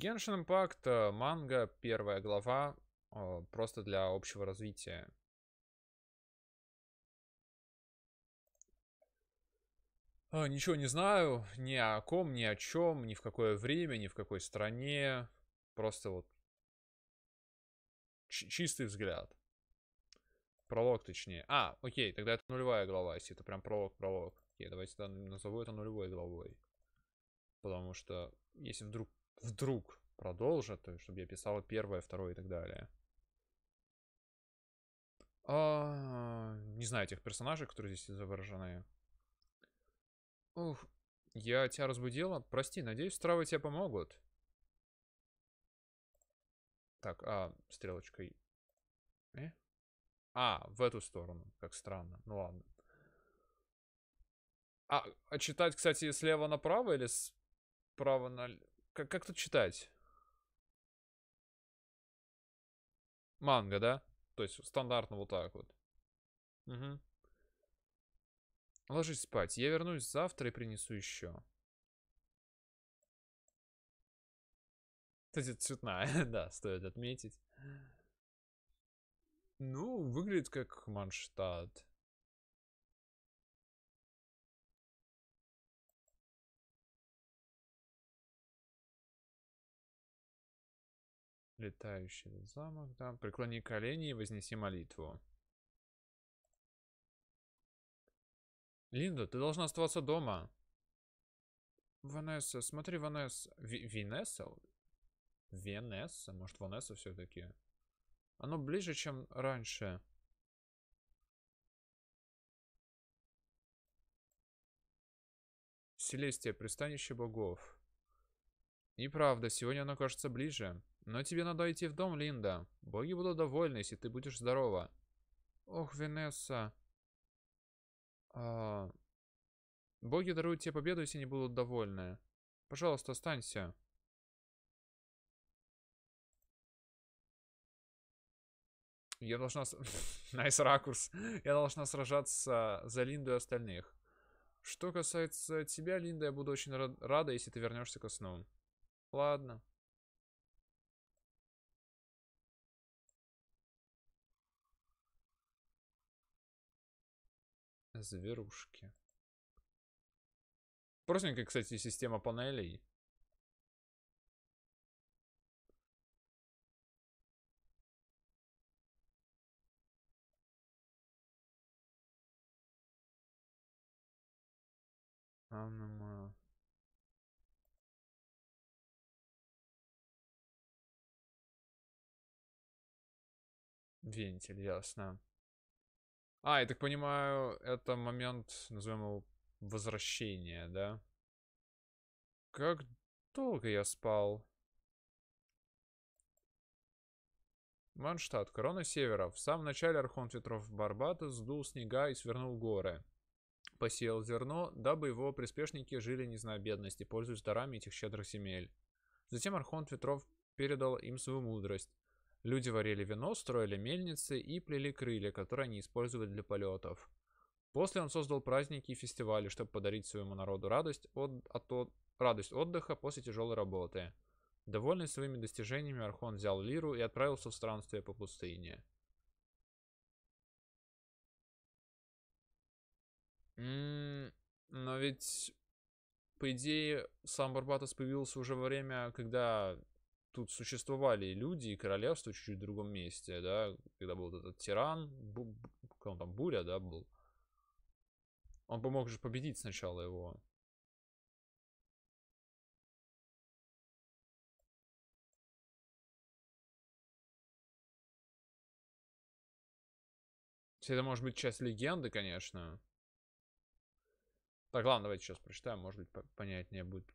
Genshin Impact, э, манга, первая глава, э, просто для общего развития. А, ничего не знаю, ни о ком, ни о чем, ни в какое время, ни в какой стране. Просто вот чистый взгляд. Пролог, точнее. А, окей, тогда это нулевая глава, если это прям пролог, пролог. Окей, давайте назову это нулевой главой. Потому что, если вдруг вдруг продолжат, чтобы я писала первое, второе и так далее. А, не знаю тех персонажей, которые здесь изображены. Ух, я тебя разбудила. Прости, надеюсь, травы тебе помогут. Так, а, стрелочкой. Э? А, в эту сторону. Как странно. Ну ладно. А, а читать, кстати, слева направо или справа налево? Как, как тут читать? Манга, да? То есть стандартно вот так вот. Угу. Ложись спать. Я вернусь завтра и принесу еще. Кстати, цветная, да, стоит отметить. Ну, выглядит как Манштадт. летающий замок, да. Преклони колени и вознеси молитву. Линда, ты должна оставаться дома. Ванесса, смотри, Ванесса. Ви Винесса? Венесса? Может, Ванесса все-таки? Оно ближе, чем раньше. Селестия, пристанище богов. Неправда, сегодня оно кажется ближе. Но тебе надо идти в дом, Линда. Боги будут довольны, если ты будешь здорова. Ох, Венесса. А... Боги даруют тебе победу, если они будут довольны. Пожалуйста, останься. Я должна... Найс ракурс. Я должна сражаться за Линду и остальных. Что касается тебя, Линда, я буду очень рада, если ты вернешься к основам. Ладно. Зверушки. Простенькая, кстати, система панелей. Аномал. Вентиль, ясно. А, я так понимаю, это момент, назовем его, возвращения, да? Как долго я спал? Манштадт, корона севера. В самом начале архонт Ветров Барбата сдул снега и свернул горы. Посеял зерно, дабы его приспешники жили не зная бедности, пользуясь дарами этих щедрых земель. Затем Архонт Ветров передал им свою мудрость. Люди варили вино, строили мельницы и плели крылья, которые они использовали для полетов. После он создал праздники и фестивали, чтобы подарить своему народу радость, от, от, от, радость отдыха после тяжелой работы. Довольный своими достижениями, Архон взял лиру и отправился в странствие по пустыне. М м-м, -м, но ведь, по идее, сам Барбатос появился уже во время, когда тут существовали и люди и королевства чуть-чуть в другом месте, да, когда был этот тиран, бу, он там, буря, да, был. Он помог же победить сначала его. Все Это может быть часть легенды, конечно. Так, ладно, давайте сейчас прочитаем. Может быть, понятнее будет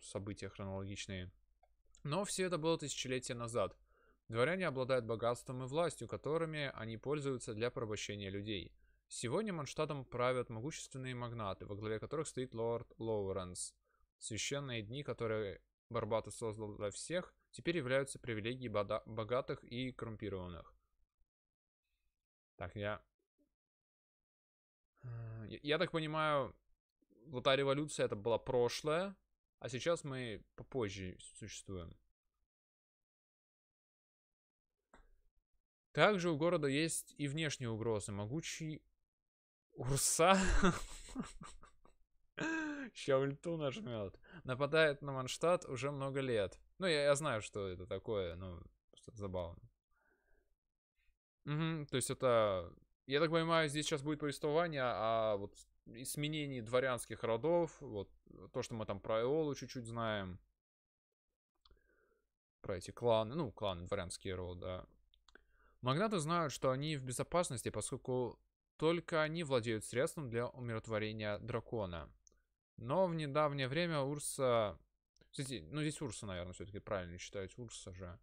события хронологичные. Но все это было тысячелетия назад. Дворяне обладают богатством и властью, которыми они пользуются для порабощения людей. Сегодня Манштатом правят могущественные магнаты, во главе которых стоит лорд Лоуренс. Священные дни, которые Барбата создал для всех, теперь являются привилегией богатых и коррумпированных. Так, я... Хм, я, я так понимаю, вот Лота Революция это была прошлое, а сейчас мы попозже существуем. Также у города есть и внешние угрозы. Могучий Урса. Ща нажмет. Нападает на Манштадт уже много лет. Ну, я, я знаю, что это такое, но ну, что забавно. Угу, то есть это... Я так понимаю, здесь сейчас будет повествование, а вот изменений дворянских родов, вот э, то, что мы там про Эолу чуть-чуть знаем, про эти кланы, ну, кланы дворянские роды, да. Магнаты знают, что они в безопасности, поскольку только они владеют средством для умиротворения дракона. Но в недавнее время Урса... Кстати, ну здесь Урса, наверное, все-таки правильно читать. Урса же.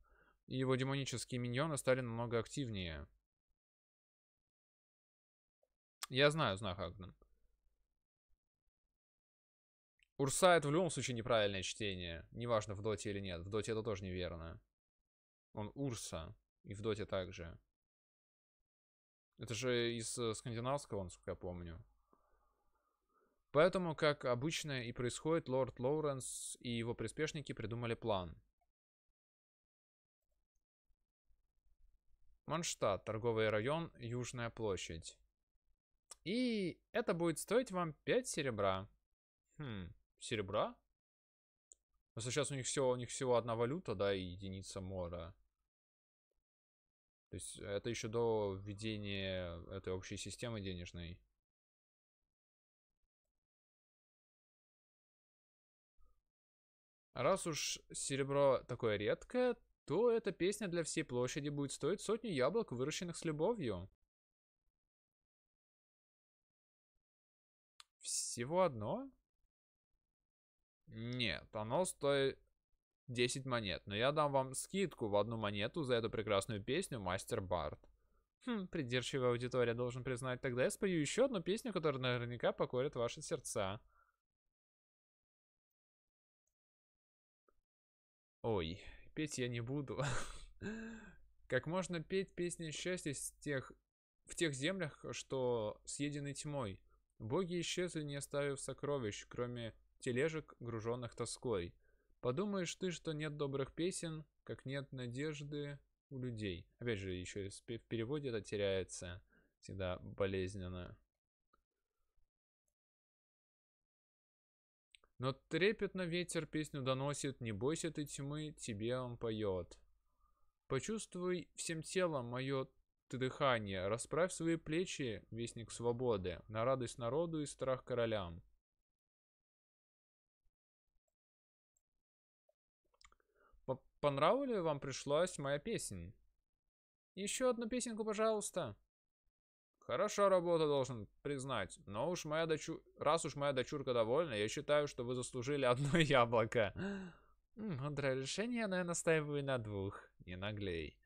И его демонические миньоны стали намного активнее. Я знаю знаю, Агнан. Урса это в любом случае неправильное чтение. Неважно, в доте или нет. В доте это тоже неверно. Он Урса. И в доте также. Это же из э, скандинавского, насколько я помню. Поэтому, как обычно и происходит, лорд Лоуренс и его приспешники придумали план. Манштадт, торговый район, Южная площадь. И это будет стоить вам 5 серебра. Хм серебра. но сейчас у них все, у них всего одна валюта, да, и единица мора. То есть э, это еще до введения этой общей системы денежной. Раз уж серебро такое редкое, то эта песня для всей площади будет стоить сотню яблок, выращенных с любовью. Всего одно? Нет, оно стоит 10 монет. Но я дам вам скидку в одну монету за эту прекрасную песню «Мастер Барт». Хм, придирчивая аудитория, должен признать. Тогда я спою еще одну песню, которая наверняка покорит ваши сердца. Ой, петь я не буду. Как можно петь песни счастья с тех, в тех землях, что съедены тьмой? Боги исчезли, не оставив сокровищ, кроме тележек, груженных тоской. Подумаешь ты, что нет добрых песен, как нет надежды у людей. Опять же, еще в переводе это теряется всегда болезненно. Но трепетно ветер песню доносит, не бойся ты тьмы, тебе он поет. Почувствуй всем телом мое дыхание, расправь свои плечи, вестник свободы, на радость народу и страх королям. по вам пришлась моя песня? Еще одну песенку, пожалуйста. Хороша работа, должен признать. Но уж моя дочу... раз уж моя дочурка довольна, я считаю, что вы заслужили одно яблоко. Мудрое решение, но я настаиваю на двух. Не наглей.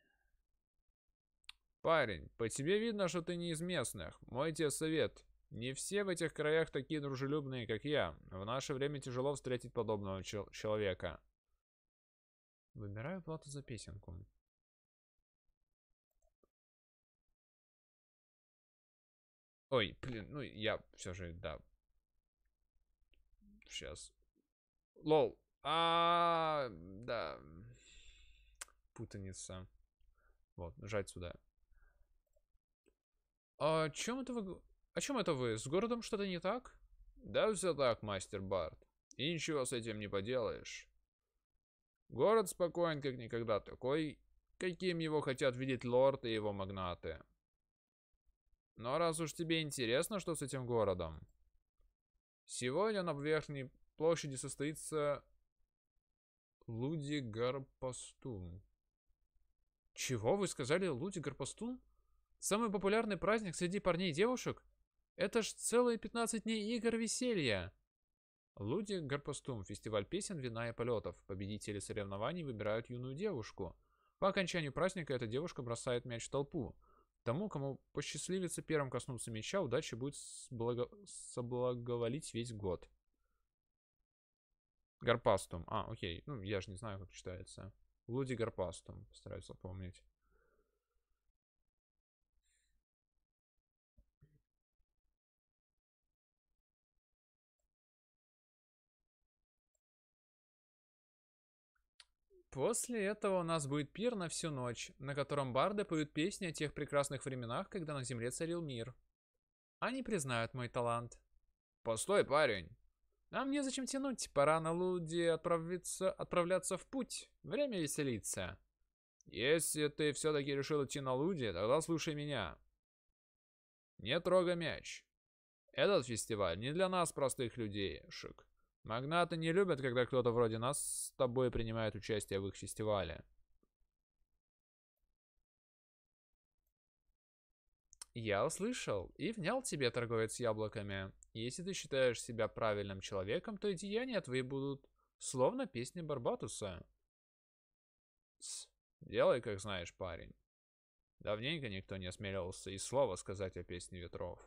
Парень, по тебе видно, что ты не из местных. Мой тебе совет. Не все в этих краях такие дружелюбные, как я. В наше время тяжело встретить подобного чел человека. Выбираю плату за песенку. Ой, блин, ну я все же, да. Сейчас. Лол. А, да. Путаница. Вот, нажать сюда. А о чем это вы... О а чем это вы? С городом что-то не так? Да все так, мастер Барт. И ничего с этим не поделаешь. Город спокоен как никогда такой, каким его хотят видеть лорд и его магнаты. Но раз уж тебе интересно, что с этим городом... Сегодня на верхней площади состоится Лудигарпастун. Чего вы сказали Лудигарпастун? Самый популярный праздник среди парней и девушек? Это ж целые 15 дней игр веселья. Луди Гарпастум, фестиваль песен, вина и полетов. Победители соревнований выбирают юную девушку. По окончанию праздника эта девушка бросает мяч в толпу. Тому, кому посчастливится первым коснуться мяча, удача будет сблаго... соблаговолить весь год. Гарпастум. А, окей. Ну, я же не знаю, как читается. Луди Гарпастум. Постараюсь запомнить. После этого у нас будет пир на всю ночь, на котором барды поют песни о тех прекрасных временах, когда на земле царил мир. Они признают мой талант. Постой, парень. А мне зачем тянуть? Пора на Луди отправиться, отправляться в путь. Время веселиться. Если ты все-таки решил идти на Луди, тогда слушай меня. Не трогай мяч. Этот фестиваль не для нас, простых людей, Шик. Магнаты не любят, когда кто-то вроде нас с тобой принимает участие в их фестивале. Я услышал и внял тебе, торговец яблоками. Если ты считаешь себя правильным человеком, то и деяния твои будут словно песни Барбатуса. Тс, делай, как знаешь, парень. Давненько никто не осмеливался и слова сказать о песне ветров.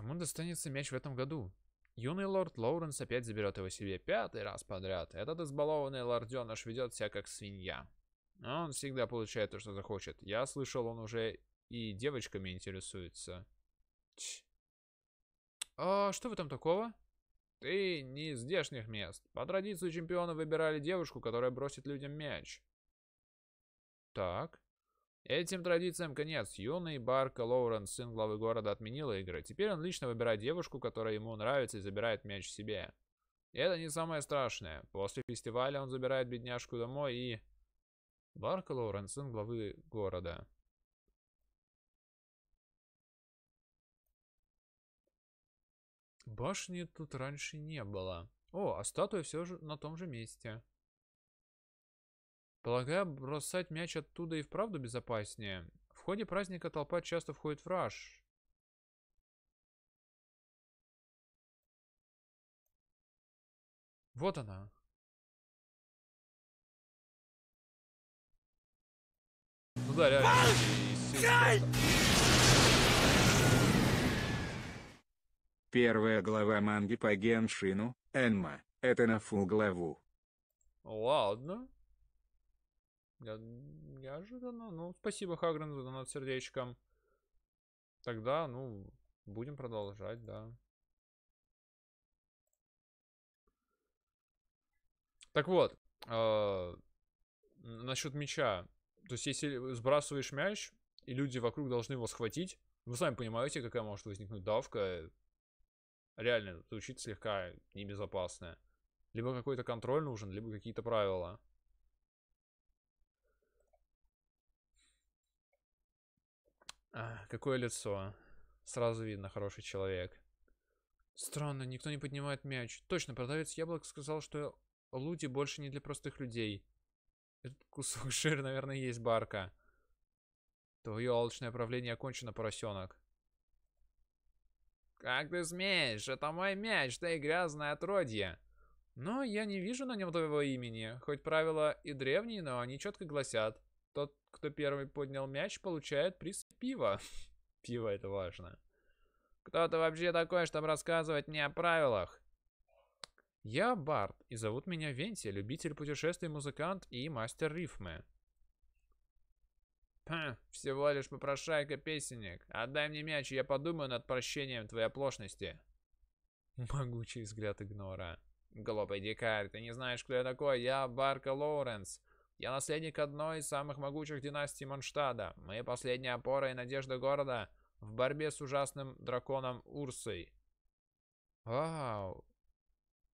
Кому достанется мяч в этом году? Юный лорд Лоуренс опять заберет его себе пятый раз подряд. Этот избалованный лорденыш ведет себя как свинья. он всегда получает то, что захочет. Я слышал, он уже и девочками интересуется. Ть. А что вы там такого? Ты не из здешних мест. По традиции чемпиона выбирали девушку, которая бросит людям мяч. Так. Этим традициям конец. Юный Барка Лоуренс, сын главы города, отменил игры. Теперь он лично выбирает девушку, которая ему нравится, и забирает мяч себе. это не самое страшное. После фестиваля он забирает бедняжку домой и... Барка Лоуренс, сын главы города. Башни тут раньше не было. О, а статуя все же на том же месте. Полагаю, бросать мяч оттуда и вправду безопаснее. В ходе праздника толпа часто входит в раж. Вот она. Ну да, Первая глава манги по Геншину, Энма, это на фул главу. Ладно. Неожиданно. Ну, спасибо, Хагрен, за донат сердечком. Тогда, ну, будем продолжать, да. Так вот, э, а, насчет мяча. То есть, если сбрасываешь мяч, и люди вокруг должны его схватить, вы сами понимаете, какая может возникнуть давка. Реально, звучит слегка небезопасная. Либо какой-то контроль нужен, либо какие-то правила. А, какое лицо. Сразу видно, хороший человек. Странно, никто не поднимает мяч. Точно, продавец яблок сказал, что луди больше не для простых людей. Этот кусок жира, наверное, есть барка. Твое алчное правление окончено, поросенок. Как ты смеешь? Это мой мяч, ты грязное отродье. Но я не вижу на нем твоего имени. Хоть правила и древние, но они четко гласят. Тот, кто первый поднял мяч, получает приз пива. Пиво это важно. Кто ты вообще такой, чтобы рассказывать мне о правилах? Я Барт, и зовут меня Венти, любитель путешествий, музыкант и мастер рифмы. Ха, всего лишь попрошайка-песенник. Отдай мне мяч, и я подумаю над прощением твоей оплошности. Могучий взгляд игнора. Глупый дикарь, ты не знаешь, кто я такой. Я Барка Лоуренс. Я наследник одной из самых могучих династий Монштада. Мы последняя опора и надежда города в борьбе с ужасным драконом Урсой. Вау.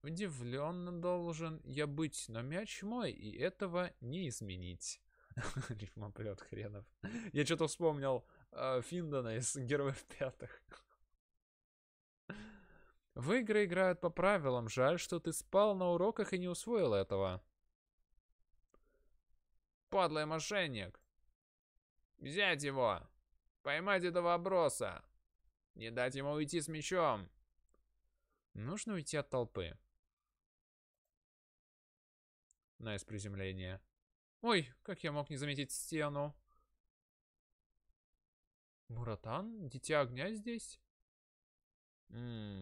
Удивлен должен я быть, но мяч мой, и этого не изменить. Рифмоплет хренов. Я что-то вспомнил э, Финдона из Героев Пятых. В игры играют по правилам. Жаль, что ты спал на уроках и не усвоил этого. Подлый мошенник! Взять его! Поймать этого оброса! Не дать ему уйти с мечом! Нужно уйти от толпы. Найс приземление. Ой, как я мог не заметить стену? Муратан? Дитя огня здесь? М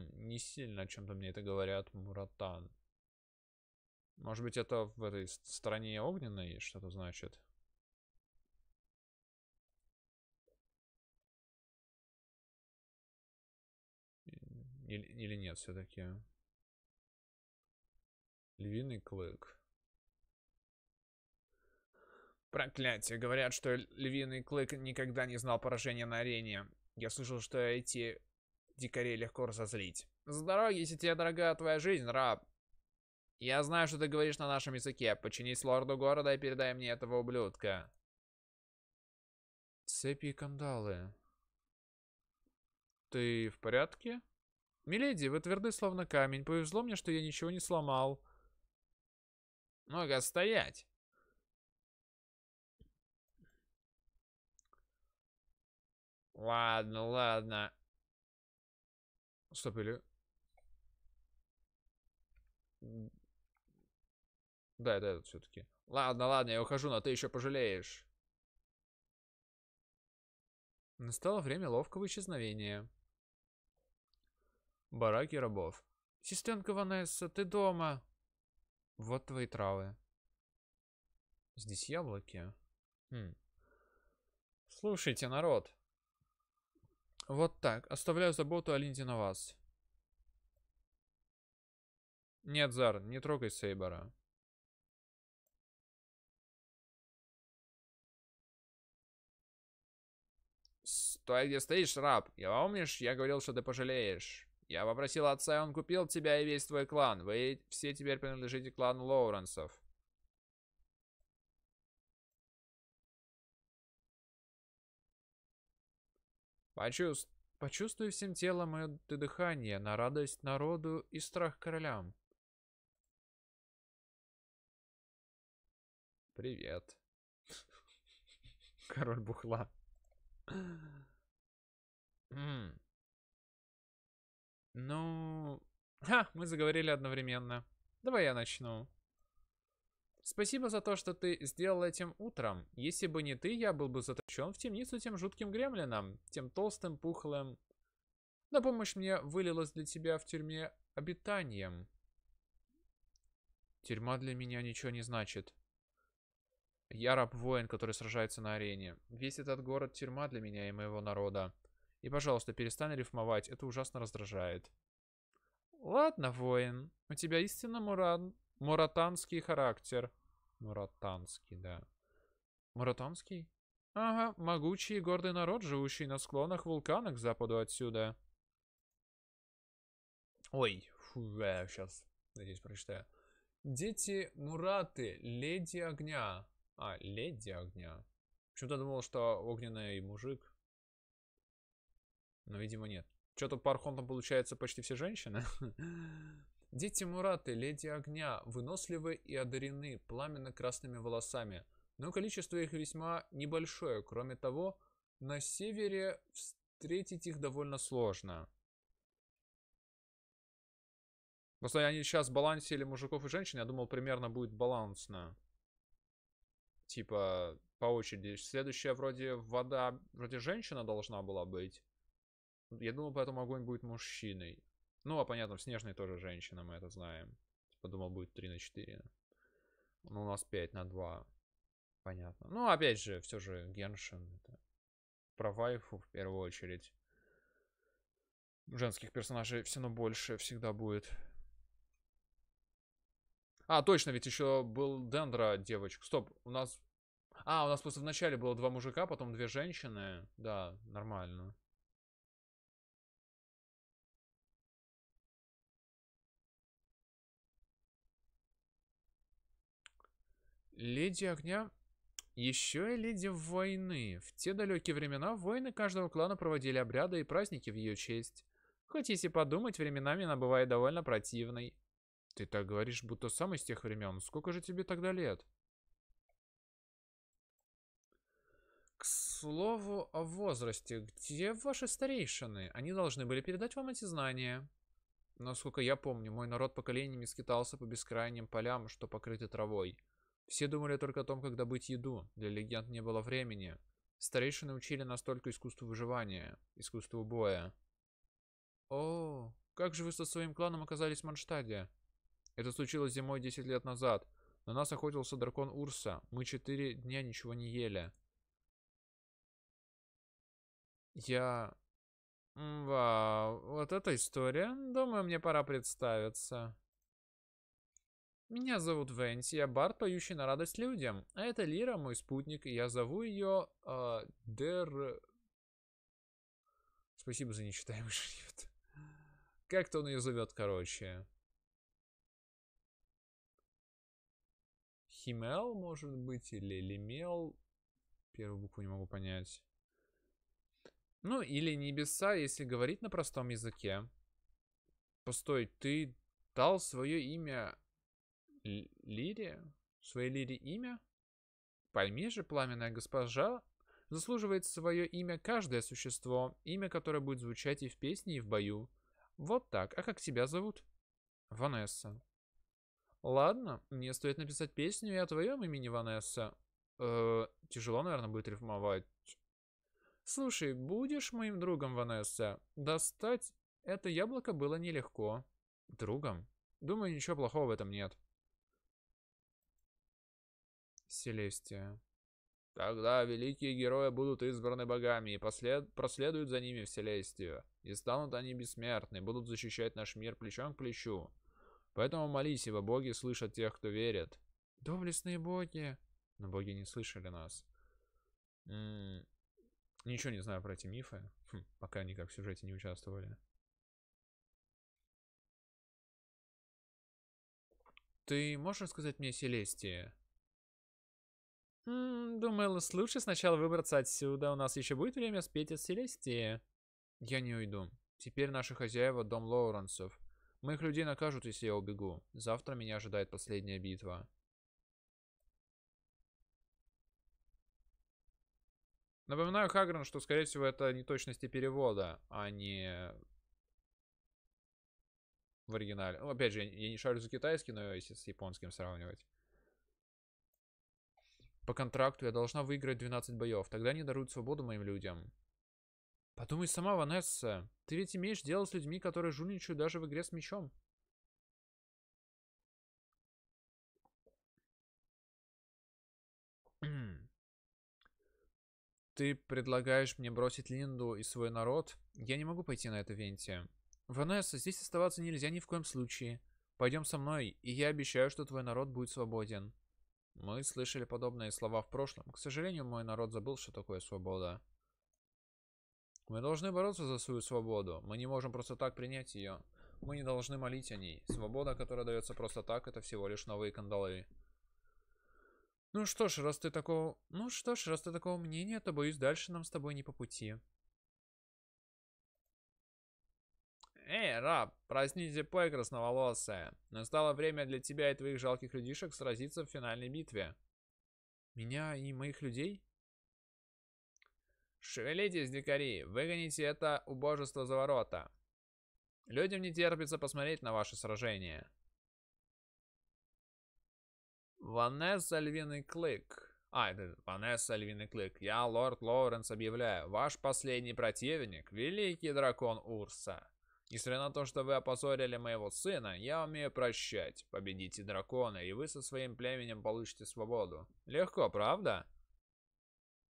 -м, не сильно о чем-то мне это говорят, Муратан. Может быть, это в этой стороне огненной что-то значит? Или, или нет все-таки? Львиный клык. Проклятие. Говорят, что львиный клык никогда не знал поражения на арене. Я слышал, что эти дикарей легко разозлить. За дороги, если тебе дорога твоя жизнь, раб. Я знаю, что ты говоришь на нашем языке. Починись лорду города и передай мне этого ублюдка. Цепи и кандалы. Ты в порядке? Миледи, вы тверды словно камень. Повезло мне, что я ничего не сломал. Много стоять. Ладно, ладно. Стоп, или... Да, это этот все-таки. Ладно, ладно, я ухожу, но ты еще пожалеешь. Настало время ловкого исчезновения. Бараки рабов. Сестренка Ванесса, ты дома? Вот твои травы. Здесь яблоки. Хм. Слушайте, народ. Вот так. Оставляю заботу о Линде на вас. Нет, Зар, не трогай Сейбора. Стой, где стоишь, раб. Я помнишь, я говорил, что ты пожалеешь. Я попросил отца, и он купил тебя и весь твой клан. Вы все теперь принадлежите клану Лоуренсов. Почувств... Почувствуй всем телом мое ты дыхание на радость народу и страх королям. Привет. Король бухла. М Ну... Ха, мы заговорили одновременно. Давай я начну. Спасибо за то, что ты сделал этим утром. Если бы не ты, я был бы заточен в темницу тем жутким гремлином, тем толстым, пухлым. На помощь мне вылилась для тебя в тюрьме обитанием. Тюрьма для меня ничего не значит. Я раб-воин, который сражается на арене. Весь этот город тюрьма для меня и моего народа. И, пожалуйста, перестань рифмовать, это ужасно раздражает. Ладно, воин, у тебя истинно муран... муратанский характер. Муратанский, да. Муратанский? Ага, могучий и гордый народ, живущий на склонах вулкана к западу отсюда. Ой, фу, э, сейчас, надеюсь, прочитаю. Дети Мураты, леди огня. А, леди огня. Почему-то думал, что огненный мужик. Но, ну, видимо, нет. Что-то по архонтам получается почти все женщины. Дети Мураты, леди огня, выносливы и одарены пламенно-красными волосами. Но количество их весьма небольшое. Кроме того, на севере встретить их довольно сложно. Просто они сейчас балансили мужиков и женщин. Я думал, примерно будет балансно. Типа, по очереди. Следующая вроде вода, вроде женщина должна была быть. Я думал, поэтому огонь будет мужчиной. Ну, а понятно, в снежной тоже женщина, мы это знаем. Подумал, типа, будет 3 на 4. Ну, у нас 5 на 2. Понятно. Ну, опять же, все же Геншин. Это про вайфу в первую очередь. Женских персонажей все равно больше всегда будет. А, точно, ведь еще был Дендра девочек. Стоп, у нас... А, у нас просто вначале было два мужика, потом две женщины. Да, нормально. Леди огня еще и леди войны. В те далекие времена войны каждого клана проводили обряды и праздники в ее честь. Хоть если подумать, временами она бывает довольно противной. Ты так говоришь, будто сам из тех времен. Сколько же тебе тогда лет? К слову о возрасте. Где ваши старейшины? Они должны были передать вам эти знания. Насколько я помню, мой народ поколениями скитался по бескрайним полям, что покрыты травой. Все думали только о том, как добыть еду. Для легенд не было времени. Старейшины учили нас только искусству выживания, искусству боя. О, как же вы со своим кланом оказались в Манштаде? Это случилось зимой 10 лет назад. На нас охотился дракон Урса. Мы четыре дня ничего не ели. Я... Вау, вот эта история. Думаю, мне пора представиться. Меня зовут Венси, я бард, поющий на радость людям. А это Лира, мой спутник, и я зову ее э, а, Дер... Спасибо за нечитаемый шрифт. Как-то он ее зовет, короче. Химел, может быть, или Лимел. Первую букву не могу понять. Ну, или небеса, если говорить на простом языке. Постой, ты дал свое имя Лире? Своей Лире имя? Пойми же, пламенная госпожа, заслуживает свое имя каждое существо, имя, которое будет звучать и в песне, и в бою. Вот так. А как тебя зовут? Ванесса. Ладно, мне стоит написать песню и о твоем имени, Ванесса. Э, тяжело, наверное, будет рифмовать. Слушай, будешь моим другом, Ванесса? Достать это яблоко было нелегко. Другом? Думаю, ничего плохого в этом нет. Селестия. Тогда великие герои будут избраны богами и послед... проследуют за ними в Селестию. И станут они бессмертны, будут защищать наш мир плечом к плечу. Поэтому молись, ибо боги слышат тех, кто верит. Доблестные боги. Но боги не слышали нас. М м-м, -м Ничего не знаю про эти мифы. Хм, пока они как в сюжете не участвовали. Ты можешь сказать мне Селестия? М -м, думал, лучше сначала выбраться отсюда. У нас еще будет время спеть от Селестии. Я не уйду. Теперь наши хозяева дом Лоуренсов. Моих людей накажут, если я убегу. Завтра меня ожидает последняя битва. Напоминаю Хагран, что, скорее всего, это неточности перевода, а не в оригинале. Ну, опять же, я не шарю за китайский, но если с японским сравнивать. По контракту я должна выиграть 12 боев, тогда они даруют свободу моим людям. Подумай сама, Ванесса. Ты ведь имеешь дело с людьми, которые жульничают даже в игре с мечом. Ты предлагаешь мне бросить Линду и свой народ? Я не могу пойти на это, Венти. Ванесса, здесь оставаться нельзя ни в коем случае. Пойдем со мной, и я обещаю, что твой народ будет свободен. Мы слышали подобные слова в прошлом. К сожалению, мой народ забыл, что такое свобода. Мы должны бороться за свою свободу. Мы не можем просто так принять ее. Мы не должны молить о ней. Свобода, которая дается просто так, это всего лишь новые кандалы. Ну что ж, раз ты такого... Ну что ж, раз ты такого мнения, то боюсь, дальше нам с тобой не по пути. «Эй, раб, проснись, зипой красноволосая. Настало время для тебя и твоих жалких людишек сразиться в финальной битве». «Меня и моих людей?» «Шевелитесь, дикари! Выгоните это убожество за ворота! Людям не терпится посмотреть на ваше сражение!» Ванесса Львиный Клык. А, это Ванесса Львиный Клык. Я, лорд Лоуренс, объявляю, ваш последний противник — великий дракон Урса. Несмотря на то, что вы опозорили моего сына, я умею прощать. Победите дракона, и вы со своим племенем получите свободу. Легко, правда?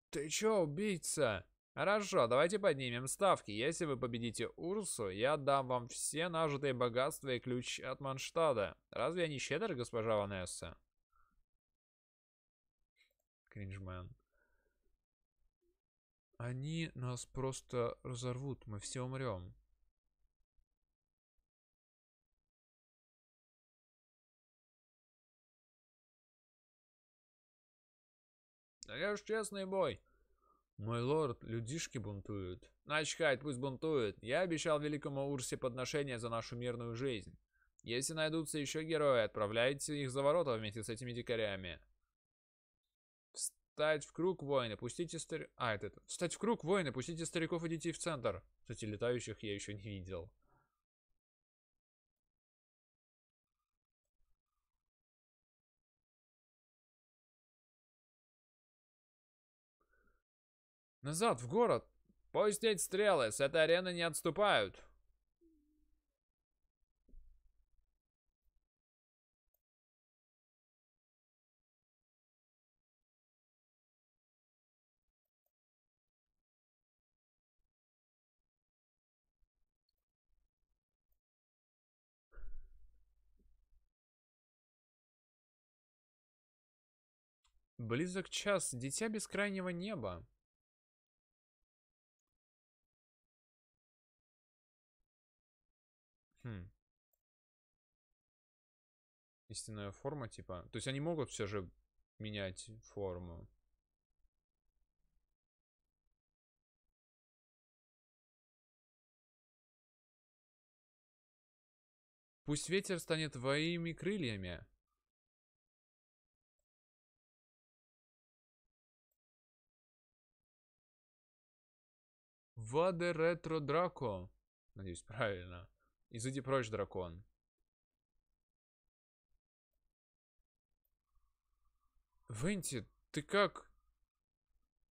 Ты чё, убийца? Хорошо, давайте поднимем ставки. Если вы победите Урсу, я дам вам все нажитые богатства и ключ от Манштада. Разве я не щедр, госпожа Ванесса? Кринжмен. Они нас просто разорвут, мы все умрем. Даешь честный бой. Мой лорд, людишки бунтуют. Начхать, пусть бунтуют. Я обещал великому Урсе подношение за нашу мирную жизнь. Если найдутся еще герои, отправляйте их за ворота вместе с этими дикарями. Встать в круг, воины, пустите стариков... А, это... Встать в круг, воины, пустите стариков и детей в центр. Кстати, летающих я еще не видел. Назад, в город. Пустить стрелы, с этой арены не отступают. Близок час, дитя бескрайнего неба. Истинная форма, типа. То есть они могут все же менять форму. Пусть ветер станет твоими крыльями. Ваде ретро драко. Надеюсь, правильно. Изыди прочь, дракон. Венти, ты как?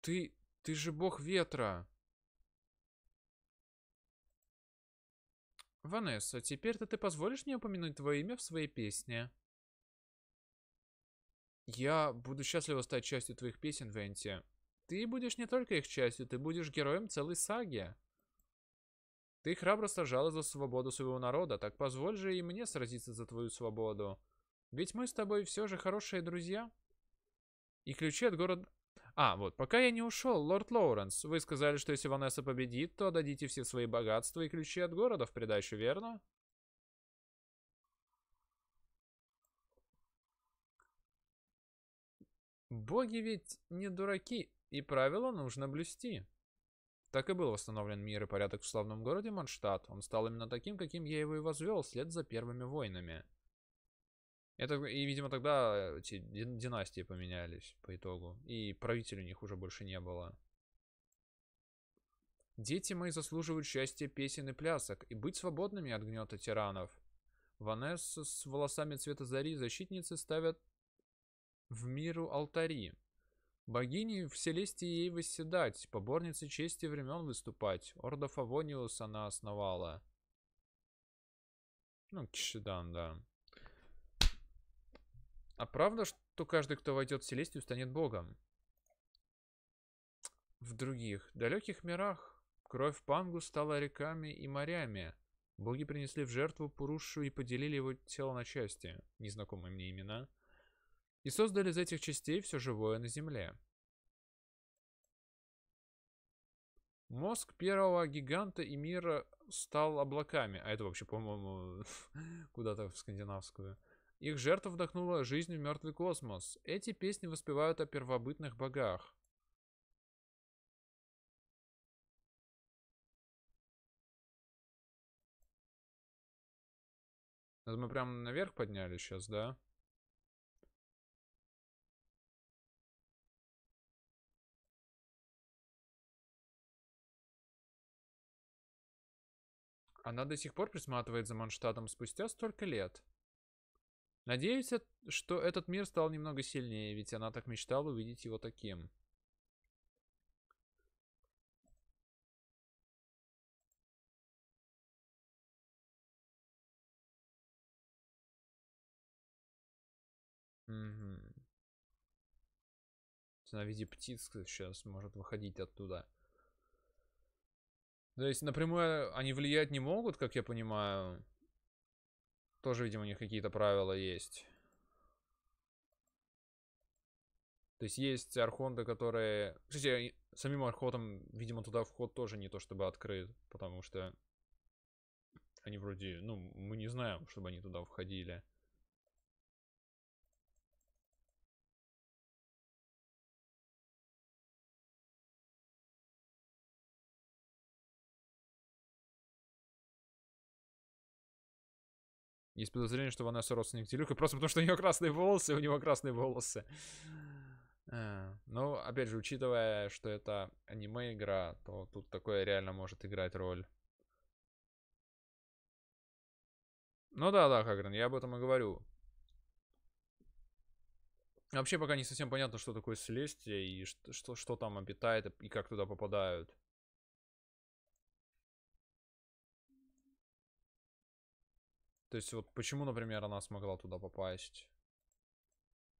Ты... Ты же бог ветра. Ванесса, теперь-то ты позволишь мне упомянуть твое имя в своей песне? Я буду счастлива стать частью твоих песен, Венти. Ты будешь не только их частью, ты будешь героем целой саги. Ты храбро сражалась за свободу своего народа, так позволь же и мне сразиться за твою свободу. Ведь мы с тобой все же хорошие друзья. И ключи от города... А, вот, пока я не ушел, лорд Лоуренс, вы сказали, что если Ванесса победит, то дадите все свои богатства и ключи от города в придачу, верно? Боги ведь не дураки, и правила нужно блюсти. Так и был восстановлен мир и порядок в славном городе Манштадт. Он стал именно таким, каким я его и возвел, вслед за первыми войнами. Это, и, видимо, тогда эти династии поменялись по итогу. И правителей у них уже больше не было. Дети мои заслуживают счастья песен и плясок, и быть свободными от гнета тиранов. Ванесса с волосами цвета зари защитницы ставят в миру алтари. Богини в Селесте ей восседать, поборницы чести времен выступать. Орда Фавониус она основала. Ну, Кишидан, да. А правда, что каждый, кто войдет в Селестию, станет богом? В других, далеких мирах кровь Пангу стала реками и морями. Боги принесли в жертву Пурушу и поделили его тело на части, незнакомые мне имена, и создали из этих частей все живое на земле. Мозг первого гиганта и мира стал облаками. А это вообще, по-моему, куда-то в скандинавскую. Их жертва вдохнула жизнь в мертвый космос. Эти песни воспевают о первобытных богах. мы прям наверх подняли сейчас, да? Она до сих пор присматривает за манштадом спустя столько лет. Надеюсь, что этот мир стал немного сильнее, ведь она так мечтала увидеть его таким. Угу. Она виде птиц сейчас может выходить оттуда. То есть напрямую э, они влиять не могут, как я понимаю. Тоже, видимо, у них какие-то правила есть. То есть есть архонты, которые... Кстати, самим архотом, видимо, туда вход тоже не то чтобы открыт, потому что они вроде... Ну, мы не знаем, чтобы они туда входили. Есть подозрение, что Ванесса родственник Телюха, просто потому что у нее красные волосы, у него красные волосы. А, ну, опять же, учитывая, что это аниме-игра, то тут такое реально может играть роль. Ну да, да, Хагрен, я об этом и говорю. Вообще пока не совсем понятно, что такое Селестия и что, что, что там обитает и как туда попадают. То есть вот почему, например, она смогла туда попасть?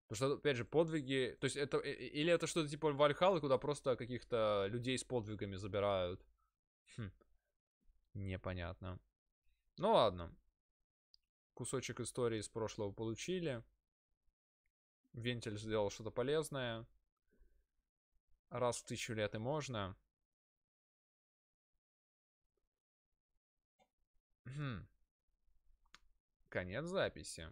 Потому что, опять же, подвиги... То есть это... Э, э, или это что-то типа Вальхалы, куда просто каких-то людей с подвигами забирают. Хм. Непонятно. Ну ладно. Кусочек истории из прошлого получили. Вентиль сделал что-то полезное. Раз в тысячу лет и можно. Хм. Конец записи.